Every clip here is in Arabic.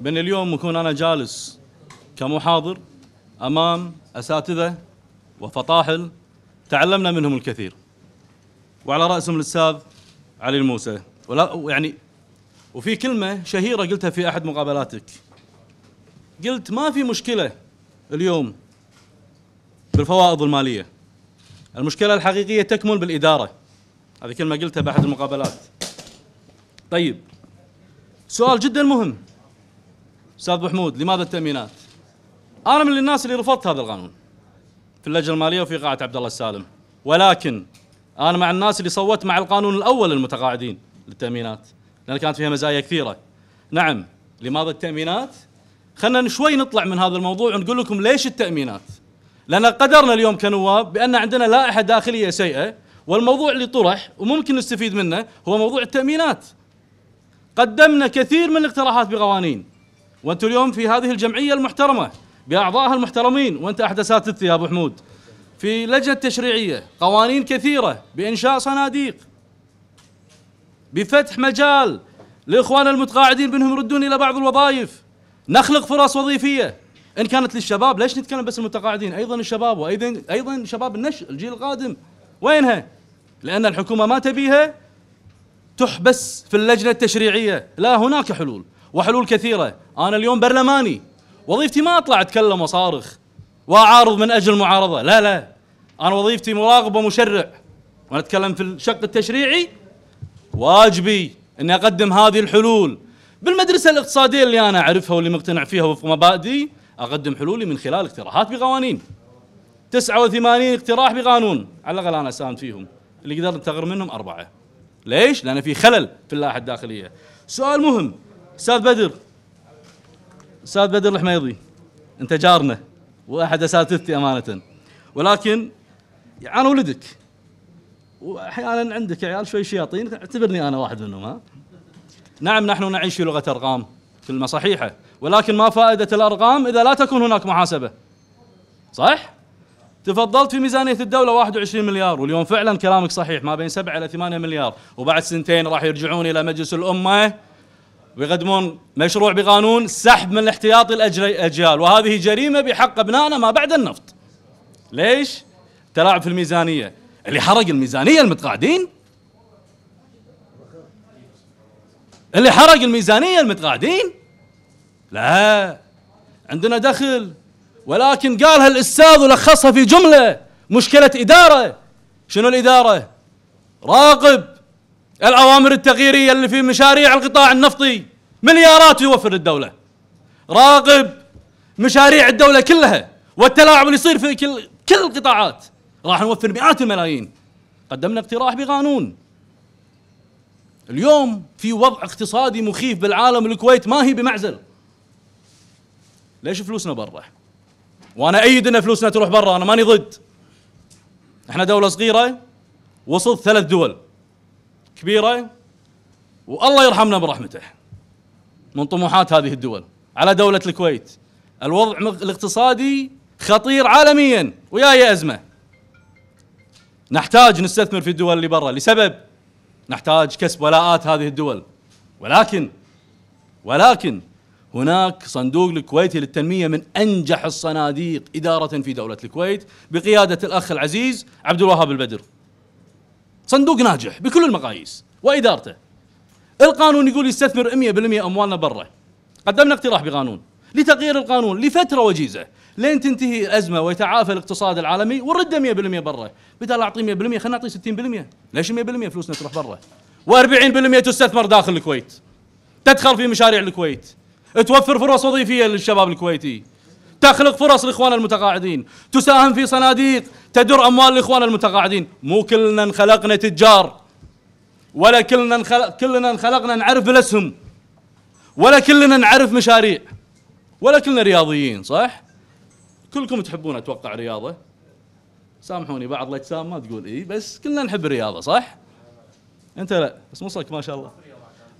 بان اليوم اكون انا جالس كمحاضر امام اساتذه وفطاحل تعلمنا منهم الكثير وعلى راسهم الاستاذ علي الموسى ولا يعني وفي كلمه شهيره قلتها في احد مقابلاتك قلت ما في مشكله اليوم بالفوائض الماليه المشكله الحقيقيه تكمن بالاداره هذه كلمه قلتها باحد المقابلات طيب سؤال جدا مهم استاذ ابو حمود لماذا التامينات؟ انا من الناس اللي رفضت هذا القانون في اللجنه الماليه وفي قاعه عبد الله السالم ولكن انا مع الناس اللي صوت مع القانون الاول للمتقاعدين للتامينات لان كانت فيها مزايا كثيره نعم لماذا التامينات؟ خلينا شوي نطلع من هذا الموضوع ونقول لكم ليش التامينات؟ لان قدرنا اليوم كنواب بان عندنا لائحه داخليه سيئه والموضوع اللي طرح وممكن نستفيد منه هو موضوع التامينات. قدمنا كثير من الاقتراحات بقوانين وانتم اليوم في هذه الجمعيه المحترمه باعضائها المحترمين وانت احد اساتذتي يا ابو حمود في لجنه تشريعيه قوانين كثيره بانشاء صناديق بفتح مجال لاخواننا المتقاعدين بانهم يردون الى بعض الوظائف نخلق فرص وظيفيه ان كانت للشباب ليش نتكلم بس المتقاعدين ايضا الشباب وايضا ايضا شباب النشء الجيل القادم وينها لان الحكومه ما تبيها تحبس في اللجنه التشريعيه لا هناك حلول وحلول كثيرة أنا اليوم برلماني وظيفتي ما أطلع أتكلم وصارخ وأعارض من أجل المعارضة لا لا أنا وظيفتي مراقب ومشرع وأنا أتكلم في الشق التشريعي واجبي أني أقدم هذه الحلول بالمدرسة الاقتصادية اللي أنا أعرفها واللي مقتنع فيها وفق مبادئي أقدم حلولي من خلال اقتراحات بقوانين 89 اقتراح بقانون على الأقل أنا أساهم فيهم اللي قدرت أغر منهم أربعة ليش؟ لأن في خلل في اللائحة الداخلية سؤال مهم استاذ بدر استاذ بدر الحميضي انت جارنا واحد اساتذتي امانه ولكن انا ولدك واحيانا عندك عيال شوي شياطين اعتبرني انا واحد منهم ها نعم نحن نعيش في لغه ارقام كلمه صحيحه ولكن ما فائده الارقام اذا لا تكون هناك محاسبه صح تفضلت في ميزانيه الدوله 21 مليار واليوم فعلا كلامك صحيح ما بين 7 الى 8 مليار وبعد سنتين راح يرجعون الى مجلس الامه ويقدمون مشروع بقانون سحب من الاحتياطي الأجيال وهذه جريمة بحق أبنائنا ما بعد النفط ليش؟ تلاعب في الميزانية اللي حرق الميزانية المتقاعدين اللي حرق الميزانية المتقاعدين لا عندنا دخل ولكن قالها الأستاذ ولخصها في جملة مشكلة إدارة شنو الإدارة؟ راقب الأوامر التغييرية اللي في مشاريع القطاع النفطي مليارات يوفر الدولة راقب مشاريع الدولة كلها والتلاعب اللي يصير في كل كل القطاعات راح نوفر مئات الملايين قدمنا اقتراح بقانون اليوم في وضع اقتصادي مخيف بالعالم الكويت ما هي بمعزل ليش فلوسنا برا وانا ايد ان فلوسنا تروح برا انا ماني ضد احنا دوله صغيره وصلت ثلاث دول كبيره والله يرحمنا برحمته من طموحات هذه الدول على دوله الكويت الوضع الاقتصادي خطير عالميا وياي ازمه نحتاج نستثمر في الدول اللي برا لسبب نحتاج كسب ولاءات هذه الدول ولكن ولكن هناك صندوق الكويتي للتنمية من أنجح الصناديق إدارة في دولة الكويت بقيادة الأخ العزيز عبد الوهاب البدر صندوق ناجح بكل المقاييس وادارته القانون يقول يستثمر 100% اموالنا برا قدمنا اقتراح بقانون لتغيير القانون لفتره وجيزه لين تنتهي الازمه ويتعافى الاقتصاد العالمي ونرده 100% برا بدل اعطيه 100% خلينا نعطيه 60% ليش 100% فلوسنا تروح برا و40% تستثمر داخل الكويت تدخل في مشاريع الكويت توفر فرص وظيفيه للشباب الكويتي تخلق فرص لإخوان المتقاعدين تساهم في صناديق تدر أموال الإخوان المتقاعدين مو كلنا انخلقنا تجار ولا كلنا انخلق كلنا انخلقنا نعرف الأسهم ولا كلنا نعرف مشاريع ولا كلنا رياضيين صح؟ كلكم تحبون أتوقع رياضة سامحوني بعض الأجسام ما تقول إيه بس كلنا نحب الرياضة صح؟ أنت لا بس مصلك ما شاء الله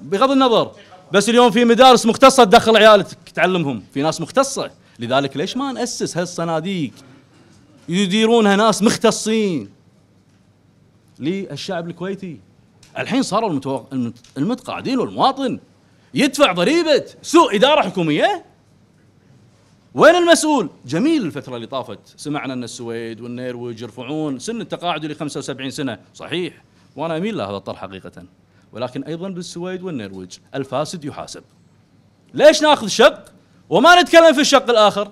بغض النظر بس اليوم في مدارس مختصة تدخل عيالك تعلمهم في ناس مختصة لذلك ليش ما نأسس هالصناديق يديرونها ناس مختصين للشعب الكويتي الحين صاروا المتوق... المتقاعدين والمواطن يدفع ضريبة سوء إدارة حكومية وين المسؤول؟ جميل الفترة اللي طافت سمعنا أن السويد والنرويج يرفعون سن التقاعد ل 75 سنة صحيح وأنا أميل لهذا الطرح حقيقة ولكن أيضا بالسويد والنرويج الفاسد يحاسب ليش ناخذ شق وما نتكلم في الشق الاخر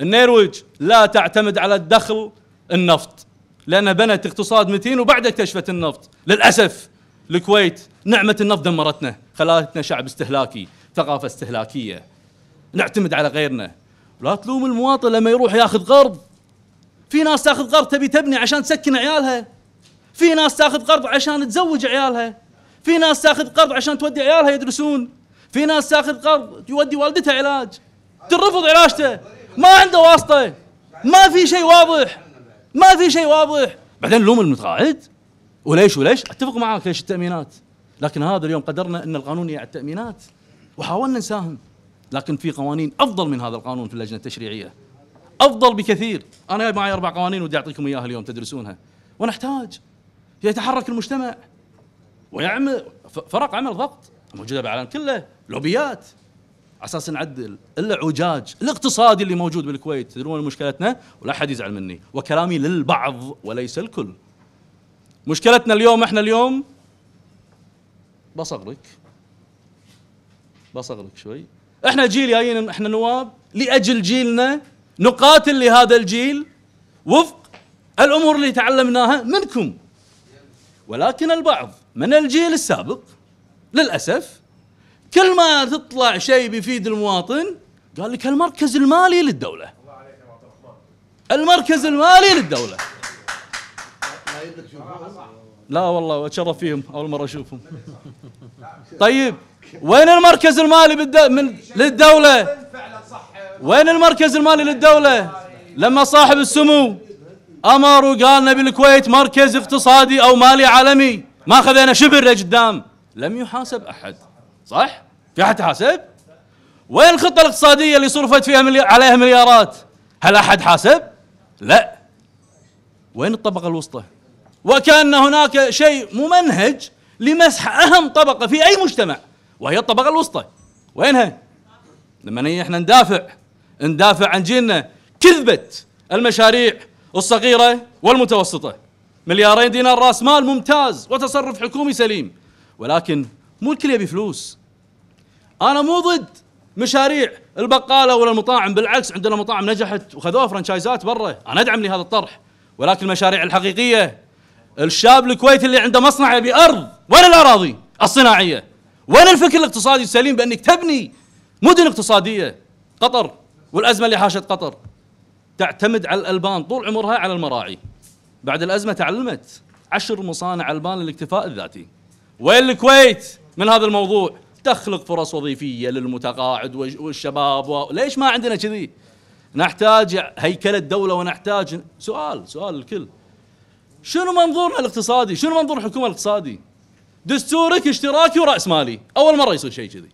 النرويج لا تعتمد على الدخل النفط لانها بنت اقتصاد متين وبعد اكتشفت النفط للاسف الكويت نعمه النفط دمرتنا خلتنا شعب استهلاكي ثقافه استهلاكيه نعتمد على غيرنا لا تلوم المواطن لما يروح ياخذ قرض في ناس تاخذ قرض تبي تبني عشان تسكن عيالها في ناس تاخذ قرض عشان تزوج عيالها في ناس تاخذ قرض عشان تودي عيالها يدرسون في ناس تاخذ قرض تودي والدتها علاج ترفض علاجته ما عنده واسطه ما في شيء واضح ما في شيء واضح بعدين لوم المتقاعد وليش وليش اتفق معك ليش التامينات لكن هذا اليوم قدرنا ان القانون يعد التامينات وحاولنا نساهم لكن في قوانين افضل من هذا القانون في اللجنه التشريعيه افضل بكثير انا معي اربع قوانين ودي اعطيكم اياها اليوم تدرسونها ونحتاج يتحرك المجتمع ويعمل فرق عمل ضغط موجوده بالعالم كله لوبيات على اساس نعدل الاعوجاج الاقتصادي اللي موجود بالكويت تدرون مشكلتنا ولا احد يزعل مني وكلامي للبعض وليس الكل مشكلتنا اليوم احنا اليوم بصغرك بصغرك شوي احنا جيل جايين احنا نواب لاجل جيلنا نقاتل لهذا الجيل وفق الامور اللي تعلمناها منكم ولكن البعض من الجيل السابق للاسف كل ما تطلع شيء بيفيد المواطن قال لك المركز المالي للدوله المركز المالي للدوله لا والله اتشرف فيهم اول مره اشوفهم طيب وين المركز المالي من... للدوله وين المركز المالي للدوله لما صاحب السمو امر وقال نبي الكويت مركز اقتصادي او مالي عالمي ما خذينا شبر يا قدام لم يحاسب أحد صح؟ في أحد حاسب؟ وين الخطة الاقتصادية اللي صرفت فيها ملي... عليها مليارات؟ هل أحد حاسب؟ لا وين الطبقة الوسطى؟ وكان هناك شيء ممنهج لمسح أهم طبقة في أي مجتمع وهي الطبقة الوسطى وينها؟ لما احنا ندافع ندافع عن جيلنا كذبت المشاريع الصغيرة والمتوسطة مليارين دينار راس مال ممتاز وتصرف حكومي سليم ولكن مو الكل يبي فلوس انا مو ضد مشاريع البقاله ولا المطاعم بالعكس عندنا مطاعم نجحت وخذوها فرنشايزات برا انا ادعم لهذا الطرح ولكن المشاريع الحقيقيه الشاب الكويتي اللي عنده مصنع يبي ارض وين الاراضي الصناعيه وين الفكر الاقتصادي السليم بانك تبني مدن اقتصاديه قطر والازمه اللي حاشت قطر تعتمد على الالبان طول عمرها على المراعي بعد الازمه تعلمت عشر مصانع البان للاكتفاء الذاتي وين الكويت من هذا الموضوع تخلق فرص وظيفيه للمتقاعد والشباب و... ليش ما عندنا كذي؟ نحتاج هيكله دوله ونحتاج سؤال سؤال الكل شنو منظورنا الاقتصادي؟ شنو منظور الحكومه الاقتصادي؟ دستورك اشتراكي وراس مالي، اول مره يصير شيء كذي.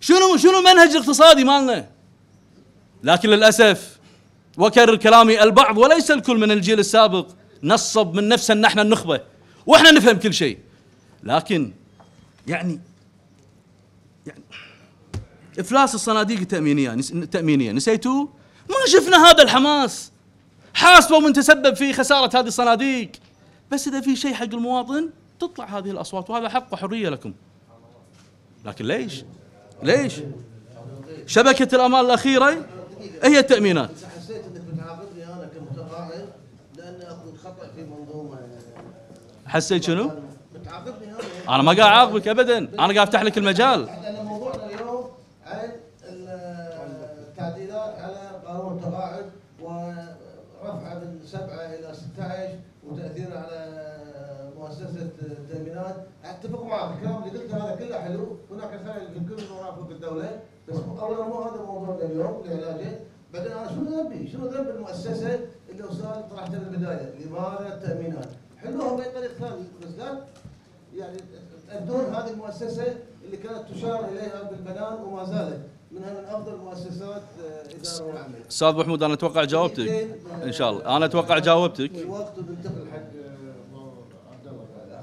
شنو شنو منهج الاقتصادي مالنا؟ لكن للاسف وكرر كلامي البعض وليس الكل من الجيل السابق نصب من نفسه ان احنا النخبه واحنا نفهم كل شيء. لكن يعني يعني افلاس الصناديق التامينيه التامينيه نسيتوا؟ ما شفنا هذا الحماس حاسبوا من تسبب في خساره هذه الصناديق بس اذا في شيء حق المواطن تطلع هذه الاصوات وهذا حق وحريه لكم لكن ليش؟ ليش؟ شبكه الامان الاخيره هي التامينات حسيت انك انا اكون خطا في منظومه حسيت شنو؟ انا ما قاعد اعاقبك ابدا انا قاعد افتح لك المجال احنا موضوعنا اليوم عن التعديلات على قانون التقاعد ورفعه من 7 الى 16 على مؤسسه التامينات اتفق معك الكلام اللي قلته هذا كله حلو هناك خلل يمكن مرافق الدوله بس مو هذا موضوعنا اليوم لعلاجه بعدين انا شنو ذنبي؟ شنو ذنب المؤسسه اللي وصلت طرحتها في البدايه؟ لماذا التامينات؟ حلوها باي طريق ثاني بس لا يعني الدور هذه المؤسسه اللي كانت تشار اليها بالبنان وما زالت منها من افضل المؤسسات آه، اداره وعمل. استاذ محمود انا اتوقع جاوبتك إيه، إيه. ان شاء الله انا اتوقع جاوبتك الوقت بنتقل حق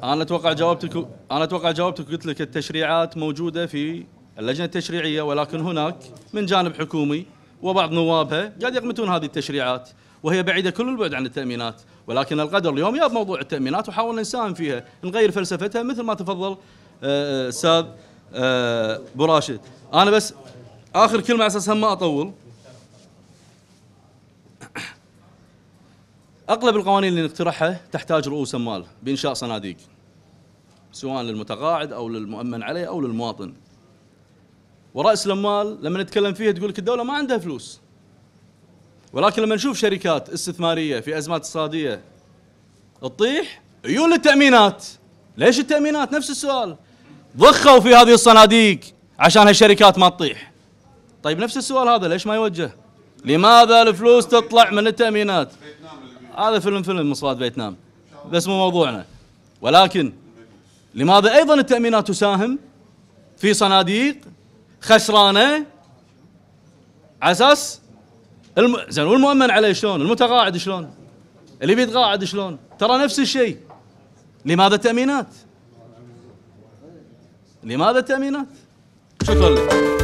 آه، انا اتوقع جاوبتك انا اتوقع جاوبتك قلت لك التشريعات موجوده في اللجنه التشريعيه ولكن هناك من جانب حكومي وبعض نوابها قاعد يقمتون هذه التشريعات وهي بعيده كل البعد عن التامينات ولكن القدر اليوم جاب موضوع التامينات وحاولنا نساهم فيها نغير فلسفتها مثل ما تفضل آه، آه، استاذ آه، ابو راشد انا بس اخر كلمه على اساس ما اطول اغلب القوانين اللي نقترحها تحتاج رؤوس اموال بانشاء صناديق سواء للمتقاعد او للمؤمن عليه او للمواطن وراس الاموال لما نتكلم فيها تقول لك الدوله ما عندها فلوس ولكن لما نشوف شركات استثماريه في ازمات اقتصاديه تطيح عيون التامينات ليش التامينات نفس السؤال ضخوا في هذه الصناديق عشان هالشركات ما تطيح طيب نفس السؤال هذا ليش ما يوجه لماذا الفلوس تطلع من التامينات هذا فيلم فيلم مصاد فيتنام بس مو موضوعنا ولكن لماذا ايضا التامينات تساهم في صناديق خسرانه على اساس الم... زين والمؤمن عليه شلون؟ المتقاعد شلون؟ اللي بيتقاعد شلون؟ ترى نفس الشيء لماذا تأمينات؟ لماذا تأمينات؟ شكرا لك